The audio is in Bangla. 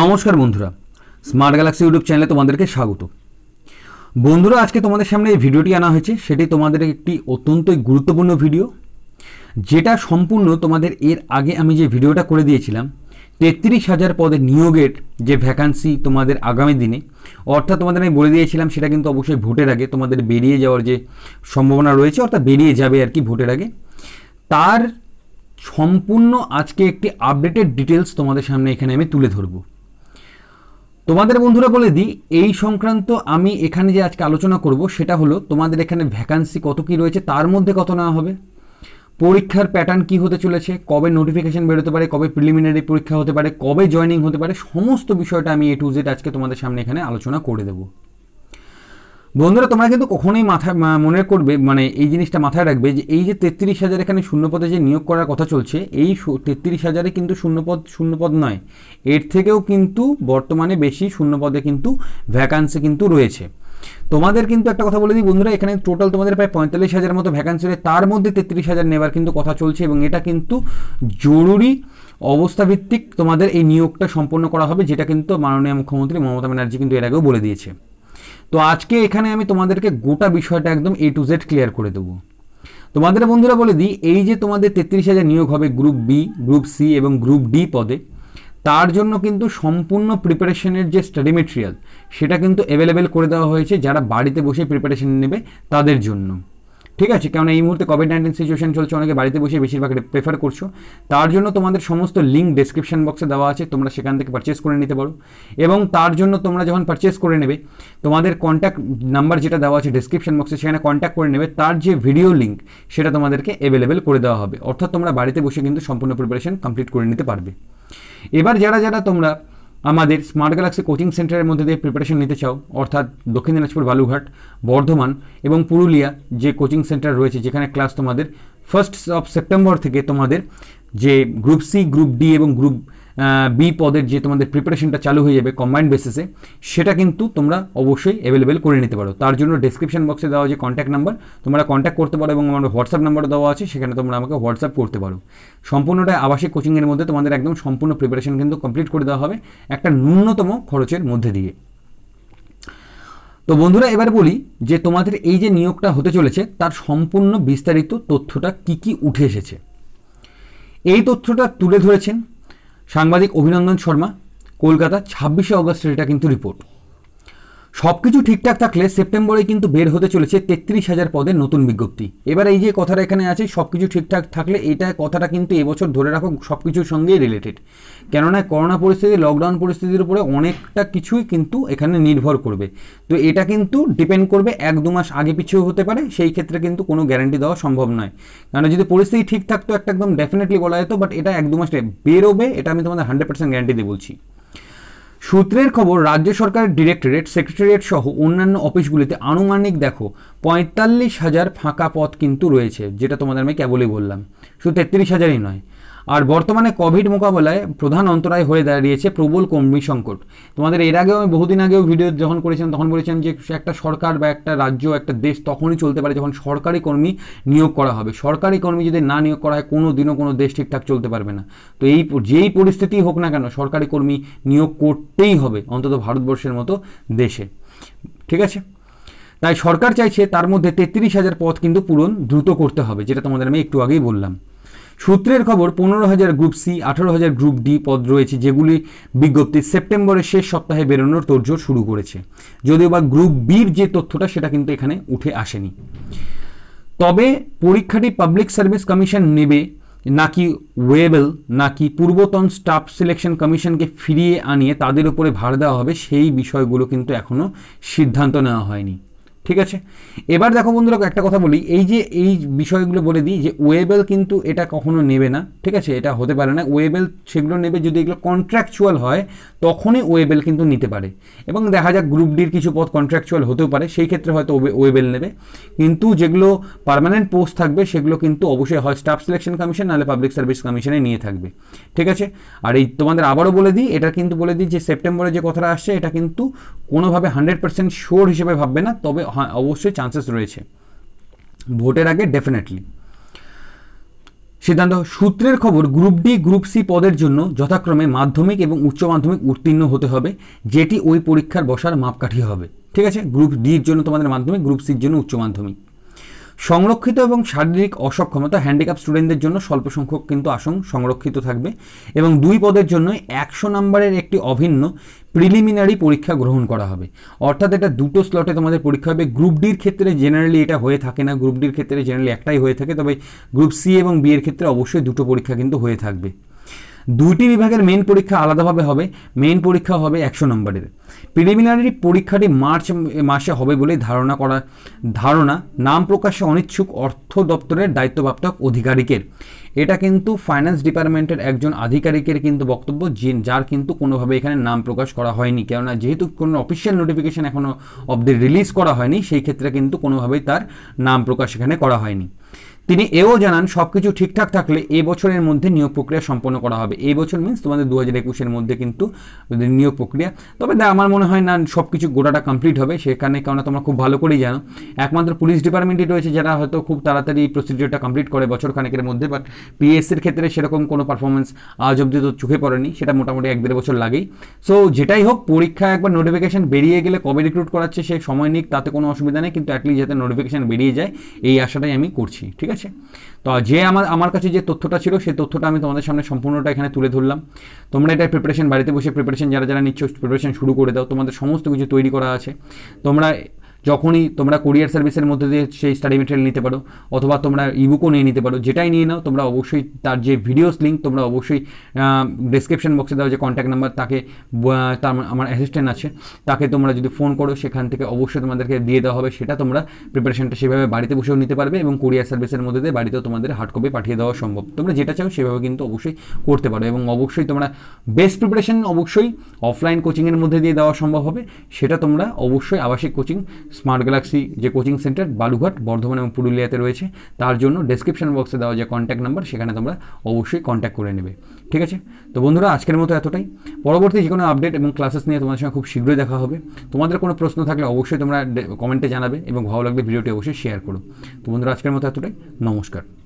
নমস্কার বন্ধুরা স্মার্ট গ্যালাক্সি ইউটিউব চ্যানেলে তোমাদেরকে স্বাগত বন্ধুরা আজকে তোমাদের সামনে এই ভিডিওটি আনা হয়েছে সেটি তোমাদের একটি অত্যন্তই গুরুত্বপূর্ণ ভিডিও যেটা সম্পূর্ণ তোমাদের এর আগে আমি যে ভিডিওটা করে দিয়েছিলাম তেত্রিশ হাজার পদের নিয়োগের যে ভ্যাকান্সি তোমাদের আগামী দিনে অর্থাৎ তোমাদের আমি বলে দিয়েছিলাম সেটা কিন্তু অবশ্যই ভোটের আগে তোমাদের বেরিয়ে যাওয়ার যে সম্ভাবনা রয়েছে অর্থাৎ বেরিয়ে যাবে আর কি ভোটের আগে তার সম্পূর্ণ আজকে একটি আপডেটেড ডিটেলস তোমাদের সামনে এখানে আমি তুলে ধরবো তোমাদের বন্ধুরা বলে দিই এই সংক্রান্ত আমি এখানে যে আজকে আলোচনা করব সেটা হলো তোমাদের এখানে ভ্যাকান্সি কত কি রয়েছে তার মধ্যে কত নেওয়া হবে পরীক্ষার প্যাটার্ন কি হতে চলেছে কবে নোটিফিকেশান বেরোতে পারে কবে প্রিলিমিনারি পরীক্ষা হতে পারে কবে জয়নিং হতে পারে সমস্ত বিষয়টা আমি এ টু জেড আজকে তোমাদের সামনে এখানে আলোচনা করে দেবো বন্ধুরা তোমরা কিন্তু কখনোই মাথা মনে করবে মানে এই জিনিসটা মাথায় রাখবে যে এই যে তেত্রিশ হাজার এখানে শূন্যপদে যে নিয়োগ করার কথা চলছে এই তেত্রিশ হাজারে কিন্তু শূন্যপদ শূন্যপদ নয় এর থেকেও কিন্তু বর্তমানে বেশি শূন্যপদে কিন্তু ভ্যাকান্সি কিন্তু রয়েছে তোমাদের কিন্তু একটা কথা বলে দিই বন্ধুরা এখানে টোটাল তোমাদের প্রায় পঁয়তাল্লিশ হাজার মতো ভ্যাকান্সি রয়েছে তার মধ্যে তেত্রিশ হাজার নেবার কিন্তু কথা চলছে এবং এটা কিন্তু জরুরি অবস্থাভিত্তিক তোমাদের এই নিয়োগটা সম্পন্ন করা হবে যেটা কিন্তু মাননীয় মুখ্যমন্ত্রী মমতা ব্যানার্জি কিন্তু এর আগেও বলে দিয়েছে তো আজকে এখানে আমি তোমাদেরকে গোটা বিষয়টা একদম এ টু জেড ক্লিয়ার করে দেবো তোমাদের বন্ধুরা বলে দিই এই যে তোমাদের তেত্রিশ হাজার নিয়োগ হবে গ্রুপ বি গ্রুপ সি এবং গ্রুপ ডি পদে তার জন্য কিন্তু সম্পূর্ণ প্রিপারেশনের যে স্টাডি মেটেরিয়াল সেটা কিন্তু অ্যাভেলেবেল করে দেওয়া হয়েছে যারা বাড়িতে বসে প্রিপারেশন নেবে তাদের জন্য ঠিক আছে কারণ এই মুহূর্তে কোভিড নাইন্টিন সিচুয়েশন চলছে অনেকে বাড়িতে বসে বেশিরভাগ প্রেফার করছো তার জন্য তোমাদের সমস্ত লিঙ্ক ডেসক্রিপশন বক্সে দেওয়া আছে তোমরা সেখান থেকে পারচেস করে নিতে পারো এবং তার জন্য তোমরা যখন পারচেস করে নেবে তোমাদের কন্ট্যাক্ট নাম্বার যেটা দেওয়া আছে ডেসক্রিপশন বক্সে সেখানে কন্ট্যাক্ট করে নেবে তার যে ভিডিও লিঙ্ক সেটা তোমাদেরকে অ্যাভেলেবেল করে দেওয়া হবে অর্থাৎ তোমরা বাড়িতে বসে কিন্তু সম্পূর্ণ প্রিপারেশন কমপ্লিট করে নিতে পারবে এবার যারা যারা তোমরা আমাদের স্মার্ট গ্যালাক্সি কোচিং সেন্টারের মধ্যে দিয়ে প্রিপারেশন নিতে চাও অর্থাৎ দক্ষিণ দিনাজপুর বালুঘাট বর্ধমান এবং পুরুলিয়া যে কোচিং সেন্টার রয়েছে যেখানে ক্লাস তোমাদের ফার্স্ট অফ সেপ্টেম্বর থেকে তোমাদের যে গ্রুপ সি গ্রুপ ডি এবং গ্রুপ বি পদের যে তোমাদের প্রিপারেশনটা চালু হয়ে যাবে কম্বাইন্ড বেসিসে সেটা কিন্তু তোমরা অবশ্যই অ্যাভেলেবেল করে নিতে পারো তার জন্য ডিসক্রিপশন বক্সে দেওয়া যে কন্ট্যাক্ট নাম্বার তোমরা কন্ট্যাক্ট করতে পারো এবং আমার হোয়াটসঅ্যাপ নাম্বার দেওয়া আছে সেখানে তোমরা আমাকে হোয়াটসঅ্যাপ করতে পারো সম্পূর্ণটা আবাসিক কোচিংয়ের মধ্যে তোমাদের একদম সম্পূর্ণ প্রিপারেশন কিন্তু কমপ্লিট করে দেওয়া হবে একটা ন্যূনতম খরচের মধ্যে দিয়ে তো বন্ধুরা এবার বলি যে তোমাদের এই যে নিয়োগটা হতে চলেছে তার সম্পূর্ণ বিস্তারিত তথ্যটা কি কি উঠে এসেছে এই তথ্যটা তুলে ধরেছেন সাংবাদিক অভিনন্দন শর্মা কলকাতা ছাব্বিশে অগস্টের এটা কিন্তু রিপোর্ট সব কিছু ঠিকঠাক থাকলে সেপ্টেম্বরে কিন্তু বের হতে চলেছে তেত্রিশ হাজার পদের নতুন বিজ্ঞপ্তি এবার এই যে কথাটা এখানে আছে সব কিছু ঠিকঠাক থাকলে এটা কথাটা কিন্তু এবছর ধরে রাখো সব কিছুর সঙ্গেই রিলেটেড কেননা করোনা পরিস্থিতি লকডাউন পরিস্থিতির উপরে অনেকটা কিছুই কিন্তু এখানে নির্ভর করবে তো এটা কিন্তু ডিপেন্ড করবে এক দু মাস আগে পিছিয়েও হতে পারে সেই ক্ষেত্রে কিন্তু কোনো গ্যারান্টি দেওয়া সম্ভব নয় কারণ যদি পরিস্থিতি ঠিক থাকতো একটা একদম ডেফিনেটলি বলা যেত বাট এটা এক দু মাস বেরোবে এটা আমি তোমাদের হান্ড্রেড পার্সেন্ট গ্যারান্টি দিয়ে বলছি সূত্রের খবর রাজ্য সরকারের ডিরেক্টরেট সেক্রেটারিয়েট সহ অন্যান্য অফিসগুলিতে আনুমানিক দেখো পঁয়তাল্লিশ হাজার ফাঁকা পথ কিন্তু রয়েছে যেটা তোমাদের আমি কেবলই বললাম শুধু তেত্রিশ হাজারই নয় আর বর্তমানে কোভিড মোকাবেলায় প্রধান অন্তরায় হয়ে দাঁড়িয়েছে প্রবল কর্মী সংকট তোমাদের এর আগেও আমি বহুদিন আগেও ভিডিও যখন করেছিলাম তখন বলেছিলাম যে একটা সরকার বা একটা রাজ্য একটা দেশ তখনই চলতে পারে যখন সরকারি কর্মী নিয়োগ করা হবে সরকারি কর্মী যদি না নিয়োগ করা হয় কোনো দিনও কোনো দেশ ঠিকঠাক চলতে পারবে না তো এই যেই পরিস্থিতি হোক না কেন সরকারি কর্মী নিয়োগ করতেই হবে অন্তত ভারতবর্ষের মতো দেশে ঠিক আছে তাই সরকার চাইছে তার মধ্যে তেত্রিশ হাজার পথ কিন্তু পূরণ দ্রুত করতে হবে যেটা তোমাদের আমি একটু আগেই বললাম সূত্রের খবর পনেরো হাজার গ্রুপ সি আঠারো হাজার গ্রুপ ডি পদ রয়েছে যেগুলি বিজ্ঞপ্তি সেপ্টেম্বরের শেষ সপ্তাহে বেরোনোর তোড়জোড় শুরু করেছে যদিও বা গ্রুপ বির যে তথ্যটা সেটা কিন্তু এখানে উঠে আসেনি তবে পরীক্ষাটি পাবলিক সার্ভিস কমিশন নেবে নাকি ওয়েবেল নাকি পূর্বতন স্টাফ সিলেকশন কমিশনকে ফিরিয়ে আনিয়ে তাদের উপরে ভার দেওয়া হবে সেই বিষয়গুলো কিন্তু এখনও সিদ্ধান্ত নেওয়া হয়নি ঠিক আছে এবার দেখো বন্ধুরা একটা কথা বলি এই যে এই বিষয়গুলো বলে দিই যে ওয়েবেল কিন্তু এটা কখনো নেবে না ঠিক আছে এটা হতে পারে না ওয়েবেল সেগুলো নেবে যদি এগুলো কন্ট্রাকচুয়াল হয় তখনই ওয়েবেল কিন্তু নিতে পারে এবং দেখা যাক গ্রুপ ডির কিছু পথ কন্ট্রাকচুয়াল হতেও পারে সেই ক্ষেত্রে হয়তো ওয়েবেল নেবে কিন্তু যেগুলো পারমানেন্ট পোস্ট থাকবে সেগুলো কিন্তু অবশ্যই হয় স্টাফ সিলেকশন কমিশন নাহলে পাবলিক সার্ভিস কমিশনে নিয়ে থাকবে ঠিক আছে আর এই তোমাদের আবারও বলে দিই এটা কিন্তু বলে দিই যে সেপ্টেম্বরে যে কথাটা আসছে এটা কিন্তু কোনোভাবে হান্ড্রেড পার্সেন্ট শিওর হিসেবে ভাববে না তবে হ্যাঁ অবশ্যই চান্সেস রয়েছে ভোটের আগে ডেফিনেটলি সিদ্ধান্ত সূত্রের খবর গ্রুপ ডি গ্রুপ সি পদের জন্য যথাক্রমে মাধ্যমিক এবং উচ্চ মাধ্যমিক উত্তীর্ণ হতে হবে যেটি ওই পরীক্ষার বসার মাপকাঠি হবে ঠিক আছে গ্রুপ ডির জন্য তোমাদের মাধ্যমিক গ্রুপ সির জন্য উচ্চ মাধ্যমিক সংরক্ষিত এবং শারীরিক অসক্ষমতা হ্যান্ডিক্যাপ স্টুডেন্টদের জন্য স্বল্প সংখ্যক কিন্তু আসন সংরক্ষিত থাকবে এবং দুই পদের জন্য একশো নম্বরের একটি অভিন্ন প্রিলিমিনারি পরীক্ষা গ্রহণ করা হবে অর্থাৎ এটা দুটো স্লটে তোমাদের পরীক্ষা হবে গ্রুপ ডির ক্ষেত্রে জেনারেলি এটা হয়ে থাকে না গ্রুপ ডির ক্ষেত্রে জেনারেলি একটাই হয়ে থাকে তবে গ্রুপ সি এবং বি এর ক্ষেত্রে অবশ্যই দুটো পরীক্ষা কিন্তু হয়ে থাকবে দুইটি বিভাগের মেন পরীক্ষা আলাদাভাবে হবে মেন পরীক্ষা হবে একশো নম্বরের প্রিলিমিনারি পরীক্ষাটি মার্চ মাসে হবে বলে ধারণা করা ধারণা নাম প্রকাশে অনিচ্ছুক অর্থ দপ্তরের দায়িত্বপ্রাপ্ত অধিকারিকের এটা কিন্তু ফাইন্যান্স ডিপার্টমেন্টের একজন আধিকারিকের কিন্তু বক্তব্য যার কিন্তু কোনোভাবে এখানে নাম প্রকাশ করা হয়নি কেননা যেহেতু কোনো অফিসিয়াল নোটিফিকেশান এখনও অবধি রিলিজ করা হয়নি সেই ক্ষেত্রে কিন্তু কোনোভাবেই তার নাম প্রকাশ এখানে করা হয়নি তিনি এও জানান সব কিছু ঠিকঠাক থাকলে এ বছরের মধ্যে নিয়োগ প্রক্রিয়া সম্পন্ন করা হবে এই বছর মিনস তোমাদের দু হাজার একুশের মধ্যে কিন্তু নিয়োগ প্রক্রিয়া তবে আমার মনে হয় না সব কিছু গোটাটা কমপ্লিট হবে সেখানে কেননা তোমরা খুব ভালো করেই জানো একমাত্র পুলিশ ডিপার্টমেন্টই রয়েছে যারা হয়তো খুব তাড়াতাড়ি প্রসিডিওরটা কমপ্লিট করে বছর খানেকের মধ্যে বাট পিএসসির ক্ষেত্রে সেরকম কোনো পারফরমেন্স আজ অব্দি তো চোখে পড়েনি সেটা মোটামুটি এক দেড় বছর লাগেই সো যেটাই হোক পরীক্ষা একবার নোটিফিকেশান বেরিয়ে গেলে কবে রিক্রুট করাচ্ছে সে সময় নিক তাতে কোনো অসুবিধা নেই কিন্তু অ্যাটলিস্ট যাতে নোটিফিকেশান বেরিয়ে যায় এই আশাটাই আমি করছি ঠিক আছে আছে তো যে আমার আমার কাছে যে তথ্যটা ছিল সেই তথ্যটা আমি তোমাদের সামনে সম্পূর্ণটা এখানে তুলে ধরলাম তোমরা এটা প্রিপারেশন বাড়িতে বসে প্রিপারেশন যারা যারা নিচ্ছ প্রিপারেশন শুরু করে দাও তোমাদের সমস্ত কিছু তৈরি করা আছে তোমরা যখনই তোমরা কোরিয়ার সার্ভিসের মধ্যে দিয়ে সেই স্টাডি মেটেরিয়াল নিতে পারো অথবা তোমরা ইবুকও নিয়ে নিতে পারো যেটাই নিয়ে নাও তোমরা অবশ্যই তার যে ভিডিওস লিঙ্ক তোমরা অবশ্যই ডিসক্রিপশন বক্সে দেওয়া যে কন্ট্যাক্ট নাম্বার তাকে তার আমার অ্যাসিস্ট্যান্ট আছে তাকে তোমরা যদি ফোন করো সেখান থেকে অবশ্যই তোমাদেরকে দিয়ে দেওয়া হবে সেটা তোমরা প্রিপারেশনটা সেভাবে বাড়িতে বসেও নিতে পারবে এবং কোরিয়ার সার্ভিসের মধ্যে দিয়ে বাড়িতেও তোমাদের হার্ড কপি পাঠিয়ে দেওয়া সম্ভব তোমরা যেটা চাও সেভাবে কিন্তু অবশ্যই করতে পারো এবং অবশ্যই তোমরা বেস্ট প্রিপারেশন অবশ্যই অফলাইন কোচিংয়ের মধ্যে দিয়ে দেওয়া সম্ভব হবে সেটা তোমরা অবশ্যই আবাসিক কোচিং স্মার্ট গ্যালাক্সি যে কোচিং সেন্টার বালুঘাট বর্ধমান এবং পুরুলিয়াতে রয়েছে তার জন্য ডেসক্রিপশন বক্সে দেওয়া যে কন্ট্যাক্ট নাম্বার সেখানে তোমরা অবশ্যই কন্ট্যাক্ট করে নেবে ঠিক আছে তো বন্ধুরা আজকের মতো এতটাই পরবর্তী যে কোনো আপডেট এবং ক্লাসেস নিয়ে তোমাদের সঙ্গে খুব শীঘ্রই দেখা হবে তোমাদের কোনো প্রশ্ন থাকলে অবশ্যই তোমরা কমেন্টে জানাবে এবং ভালো লাগলে ভিডিওটি অবশ্যই শেয়ার করো তো বন্ধুরা আজকের মতো এতটাই নমস্কার